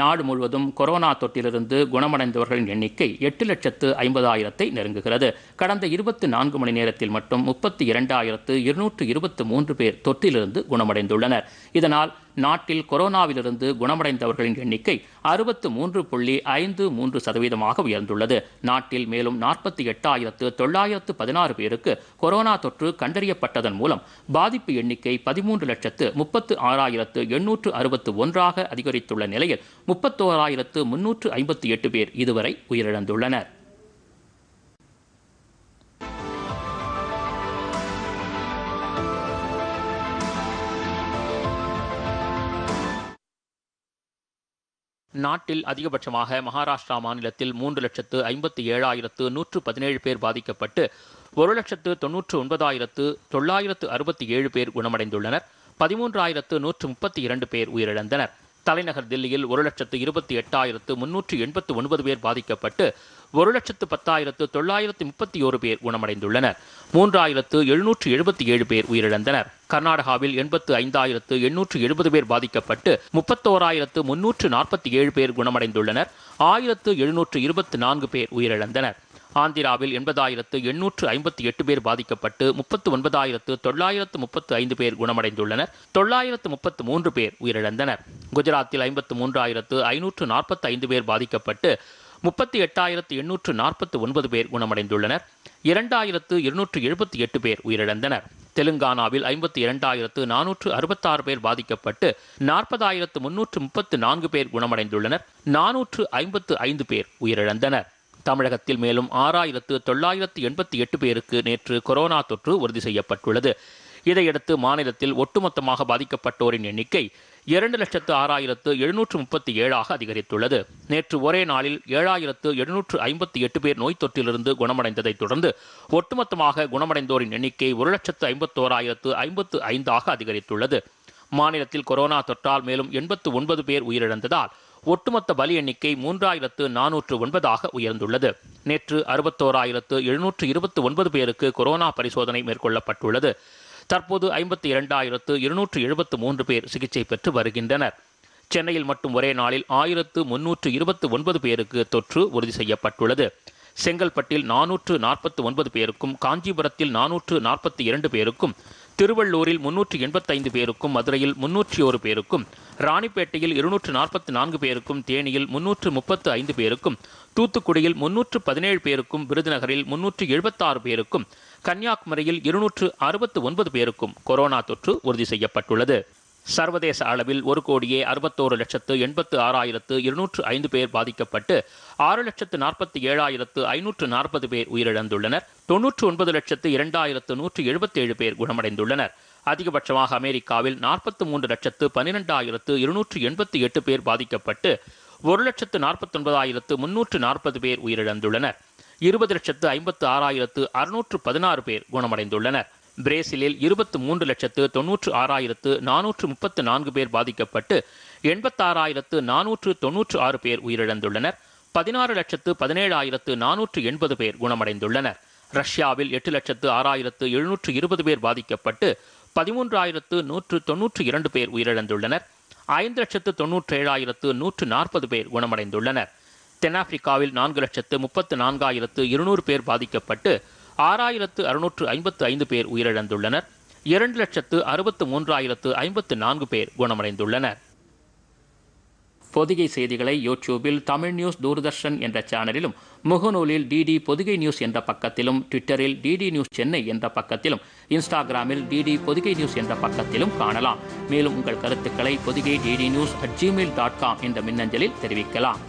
நாடு முழுவதும் கொரோனா தொற்றிலிருந்து குணமடைந்தவர்களின் எண்ணிக்கை எட்டு லட்சத்து ஐம்பதாயிரத்தை நெருங்குகிறது கடந்த இருபத்தி நான்கு மணி நேரத்தில் மட்டும் முப்பத்தி இரண்டாயிரத்து இருநூற்று இருபத்தி மூன்று பேர் தொற்றிலிருந்து குணமடைந்துள்ளனர் இதனால் நாட்டில் கொரோனாவிலிருந்து குணமடைந்தவர்களின் எண்ணிக்கை அறுபத்து மூன்று புள்ளி ஐந்து மூன்று சதவீதமாக உயர்ந்துள்ளது நாட்டில் மேலும் நாற்பத்தி எட்டாயிரத்து தொள்ளாயிரத்து பதினாறு பேருக்கு கொரோனா தொற்று கண்டறியப்பட்டதன் மூலம் பாதிப்பு எண்ணிக்கை பதிமூன்று லட்சத்து முப்பத்து ஆறாயிரத்து எண்ணூற்று அறுபத்து ஒன்றாக அதிகரித்துள்ள நிலையில் முப்பத்தோராயிரத்து முன்னூற்று ஐம்பத்தி எட்டு பேர் இதுவரை உயிரிழந்துள்ளனர் நாட்டில் அதிகபட்சமாக மகாராஷ்டிரா மாநிலத்தில் மூன்று லட்சத்து ஐம்பத்தி ஏழாயிரத்து நூற்று பதினேழு பேர் பாதிக்கப்பட்டு ஒரு லட்சத்து தொன்னூற்று ஒன்பதாயிரத்து தொள்ளாயிரத்து அறுபத்தி ஏழு பேர் குணமடைந்துள்ளனர் பதிமூன்றாயிரத்து நூற்று முப்பத்தி இரண்டு பேர் உயிரிழந்தனர் தலைநகர் தில்லியில் ஒரு லட்சத்து இருபத்தி எட்டாயிரத்து முன்னூற்று எண்பத்து ஒன்பது பேர் பாதிக்கப்பட்டு ஒரு லட்சத்து பத்தாயிரத்து தொள்ளாயிரத்து முப்பத்தி ஒரு பேர் குணமடைந்துள்ளனர் மூன்றாயிரத்து எழுநூற்று எழுபத்தி ஏழு பேர் உயிரிழந்தனர் கர்நாடகாவில் எண்பத்து ஐந்தாயிரத்து எண்ணூற்று எழுபது பேர் பாதிக்கப்பட்டு முப்பத்தோராயிரத்து முன்னூற்று நாற்பத்தி ஏழு பேர் குணமடைந்துள்ளனர் ஆயிரத்து எழுநூற்று இருபத்தி நான்கு பேர் உயிரிழந்தனர் ஆந்திராவில் எண்பதாயிரத்து எண்ணூற்று ஐம்பத்தி எட்டு பேர் பாதிக்கப்பட்டு முப்பத்து ஒன்பதாயிரத்து தொள்ளாயிரத்து முப்பத்து ஐந்து பேர் குணமடைந்துள்ளனர் தொள்ளாயிரத்து முப்பத்து மூன்று பேர் உயிரிழந்தனர் குஜராத்தில் ஐம்பத்து மூன்றாயிரத்து ஐநூற்று நாற்பத்தி ஐந்து பேர் பாதிக்கப்பட்டு முப்பத்தி எட்டாயிரத்து எண்ணூற்று நாற்பத்தி ஒன்பது பேர் குணமடைந்துள்ளனர் இரண்டாயிரத்து இருநூற்று எழுபத்தி எட்டு பேர் உயிரிழந்தனர் தெலுங்கானாவில் ஐம்பத்தி இரண்டாயிரத்து நானூற்று அறுபத்தாறு பேர் பாதிக்கப்பட்டு நாற்பதாயிரத்து முன்னூற்று முப்பத்து நான்கு பேர் குணமடைந்துள்ளனர் நானூற்று ஐம்பத்து ஐந்து பேர் உயிரிழந்தனர் தமிழகத்தில் மேலும் ஆறாயிரத்து தொள்ளாயிரத்து எண்பத்தி எட்டு பேருக்கு நேற்று கொரோனா தொற்று உறுதி செய்யப்பட்டுள்ளது இதையடுத்து மாநிலத்தில் ஒட்டுமொத்தமாக பாதிக்கப்பட்டோரின் எண்ணிக்கை இரண்டு லட்சத்து ஆறாயிரத்து எழுநூற்று முப்பத்தி ஏழாக அதிகரித்துள்ளது நேற்று ஒரே நாளில் ஏழாயிரத்து எழுநூற்று ஐம்பத்தி எட்டு பேர் நோய் தொற்றிலிருந்து குணமடைந்ததைத் தொடர்ந்து ஒட்டுமொத்தமாக குணமடைந்தோரின் எண்ணிக்கை ஒரு லட்சத்து ஐம்பத்தோராயிரத்து ஐம்பத்து ஐந்தாக அதிகரித்துள்ளது மாநிலத்தில் கொரோனா தொற்றால் மேலும் எண்பத்து ஒன்பது பேர் உயிரிழந்ததால் ஒட்டுமொத்த பலி எண்ணிக்கை மூன்றாயிரத்து நானூற்று ஒன்பதாக உயர்ந்துள்ளது நேற்று அறுபத்தோராயிரத்து எழுநூற்று இருபத்தி ஒன்பது பேருக்கு கொரோனா பரிசோதனை மேற்கொள்ளப்பட்டுள்ளது தற்போது ஐம்பத்தி இரண்டாயிரத்து இருநூற்று எழுபத்து மூன்று பேர் சிகிச்சை பெற்று வருகின்றனர் சென்னையில் மட்டும் ஒரே நாளில் ஆயிரத்து முன்னூற்று இருபத்து ஒன்பது பேருக்கு தொற்று உறுதி செய்யப்பட்டுள்ளது செங்கல்பட்டில் நானூற்று நாற்பத்து ஒன்பது பேருக்கும் காஞ்சிபுரத்தில் நானூற்று நாற்பத்தி இரண்டு பேருக்கும் திருவள்ளூரில் முன்னூற்றி எண்பத்தைந்து பேருக்கும் மதுரையில் முன்னூற்றி ஒரு பேருக்கும் ராணிப்பேட்டையில் இருநூற்று நாற்பத்தி நான்கு பேருக்கும் தேனியில் முன்னூற்று முப்பத்து ஐந்து பேருக்கும் தூத்துக்குடியில் முன்னூற்று பதினேழு பேருக்கும் விருதுநகரில் முன்னூற்று எழுபத்தாறு பேருக்கும் கன்னியாகுமரியில் இருநூற்று அறுபத்து ஒன்பது பேருக்கும் கொரோனா தொற்று உறுதி செய்யப்பட்டுள்ளது சர்வதேச அளவில் ஒரு கோடியே அறுபத்தோரு லட்சத்து எண்பத்து ஆறாயிரத்து இருநூற்று ஐந்து பேர் பாதிக்கப்பட்டு ஆறு லட்சத்து நாற்பத்தி ஏழாயிரத்து ஐநூற்று நாற்பது பேர் உயிரிழந்துள்ளனர் தொன்னூற்று ஒன்பது லட்சத்து இரண்டாயிரத்து நூற்று எழுபத்தி ஏழு பேர் குணமடைந்துள்ளனர் அதிகபட்சமாக அமெரிக்காவில் நாற்பத்து மூன்று லட்சத்து பனிரெண்டாயிரத்து இருநூற்று எண்பத்தி எட்டு பேர் பாதிக்கப்பட்டு ஒரு லட்சத்து நாற்பத்தொன்பதாயிரத்து முன்னூற்று நாற்பது பேர் உயிரிழந்துள்ளனர் இருபது லட்சத்து ஐம்பத்து ஆறாயிரத்து அறுநூற்று பதினாறு பேர் குணமடைந்துள்ளனர் பிரேசிலில் இருபத்தி மூன்று லட்சத்து தொன்னூற்று ஆறாயிரத்து நானூற்று முப்பத்து நான்கு பேர் பாதிக்கப்பட்டு எண்பத்தாறாயிரத்து நானூற்று தொன்னூற்று ஆறு பேர் உயிரிழந்துள்ளனர் பதினாறு லட்சத்து பதினேழாயிரத்து நானூற்று எண்பது பேர் குணமடைந்துள்ளனர் ரஷ்யாவில் எட்டு லட்சத்து ஆறாயிரத்து எழுநூற்று இருபது பேர் பாதிக்கப்பட்டு பதிமூன்றாயிரத்து நூற்று தொன்னூற்று இரண்டு பேர் உயிரிழந்துள்ளனர் ஐந்து லட்சத்து ஏழாயிரத்து நூற்று நாற்பது பேர் குணமடைந்துள்ளனர் தென்னாப்பிரிக்காவில் நான்கு லட்சத்து முப்பத்து நான்காயிரத்து இருநூறு பேர் பாதிக்கப்பட்டு ஆறாயிரத்து அறுநூற்று ஐம்பத்து ஐந்து பேர் உயிரிழந்துள்ளனர் இரண்டு லட்சத்து அறுபத்து மூன்றாயிரத்து ஐம்பத்து நான்கு பேர் குணமடைந்துள்ளனர் பொதிகை செய்திகளை யூடியூபில் தமிழ் நியூஸ் தூர்தர்ஷன் என்ற சேனலிலும் முகநூலில் டிடி பொதிகை நியூஸ் என்ற பக்கத்திலும் ட்விட்டரில் டிடி நியூஸ் சென்னை என்ற பக்கத்திலும் இன்ஸ்டாகிராமில் டிடி பொதிகை நியூஸ் என்ற பக்கத்திலும் காணலாம் மேலும் உங்கள் கருத்துக்களை Podhigai DD news at Gmail dot com என்ற மின்னஞ்சலில் தெரிவிக்கலாம்